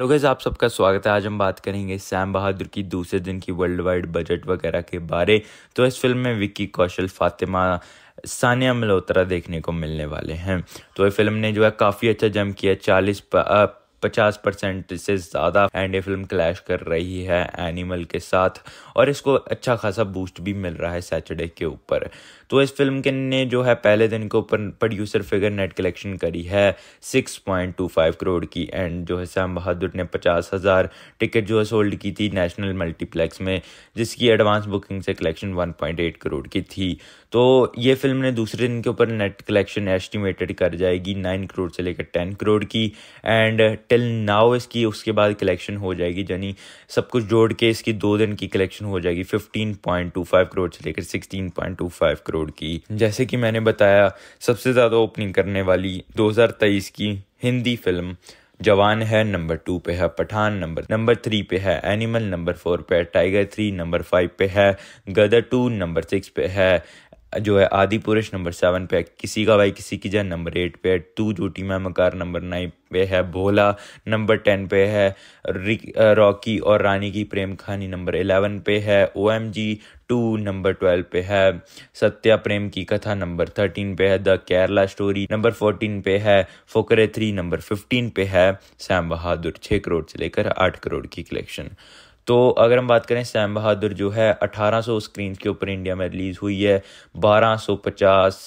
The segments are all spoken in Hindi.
हेलो आप सबका स्वागत है आज हम बात करेंगे सैम बहादुर की दूसरे दिन की वर्ल्ड वाइड बजट वगैरह के बारे तो इस फिल्म में विक्की कौशल फातिमा सानिया मल्होत्रा देखने को मिलने वाले हैं तो ये फिल्म ने जो है काफ़ी अच्छा जम किया चालीस पचास परसेंट से ज़्यादा एंड ये फिल्म क्लैश कर रही है एनिमल के साथ और इसको अच्छा खासा बूस्ट भी मिल रहा है सैटरडे के ऊपर तो इस फिल्म के ने जो है पहले दिन के ऊपर प्रोड्यूसर फिगर नेट कलेक्शन करी है 6.25 करोड़ की एंड जो है सैम बहादुर ने पचास हज़ार टिकट जो है सोल्ड की थी नेशनल मल्टीप्लेक्स में जिसकी एडवांस बुकिंग से कलेक्शन 1.8 करोड़ की थी तो ये फिल्म ने दूसरे दिन के ऊपर नेट कलेक्शन एस्टिमेटेड कर जाएगी 9 करोड़ से लेकर 10 करोड़ की एंड टिल नाउ इसकी उसके बाद कलेक्शन हो जाएगी यानी सब कुछ जोड़ के इसकी दो दिन की कलेक्शन हो जाएगी 15.25 करोड़ से लेकर 16.25 करोड़ की जैसे कि मैंने बताया सबसे ज़्यादा ओपनिंग करने वाली 2023 की हिंदी फिल्म जवान है नंबर टू पे है पठान नंबर नंबर थ्री पे है एनिमल नंबर फोर पे है टाइगर थ्री नंबर फाइव पे है गदर टू नंबर सिक्स पे है जो है आदि पुरुष नंबर सेवन पे है किसी का भाई किसी की जन नंबर एट पे है टू जूटी मैं मकार नंबर नाइन पे है भोला नंबर टेन पे है रॉकी और रानी की प्रेम कहानी नंबर एलेवन पे है O M G two number twelve पे है सत्या प्रेम की कथा नंबर थर्टीन पे है the Kerala story number fourteen पे है फोकरे थ्री नंबर फिफ्टीन पे है सैम बहादुर छः करोड़ से लेकर आठ करोड़ की कलेक्शन तो अगर हम बात करें सैम बहादुर जो है 1800 स्क्रीन के ऊपर इंडिया में रिलीज़ हुई है 1250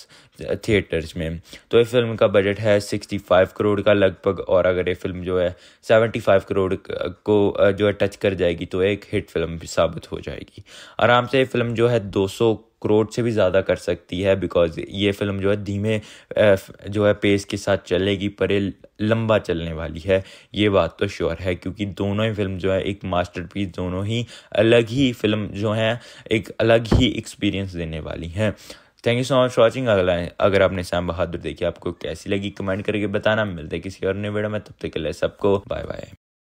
थिएटर्स में तो ये फिल्म का बजट है 65 करोड़ का लगभग और अगर ये फिल्म जो है 75 करोड़ को जो है टच कर जाएगी तो एक हिट फिल्म भी साबित हो जाएगी आराम से ये फिल्म जो है 200 करोड़ से भी ज़्यादा कर सकती है बिकॉज ये फिल्म जो है धीमे जो है पेस के साथ चलेगी पर लंबा चलने वाली है ये बात तो श्योर है क्योंकि दोनों ही फिल्म जो है एक मास्टरपीस दोनों ही अलग ही फिल्म जो है एक अलग ही एक्सपीरियंस देने वाली हैं thank you so much watching अगला अगर आपने श्याम बहादुर देखी आपको कैसी लगी कमेंट करके बताना मिलते किसी और नए वीडियो में तब तक के लिए सबको बाय बाय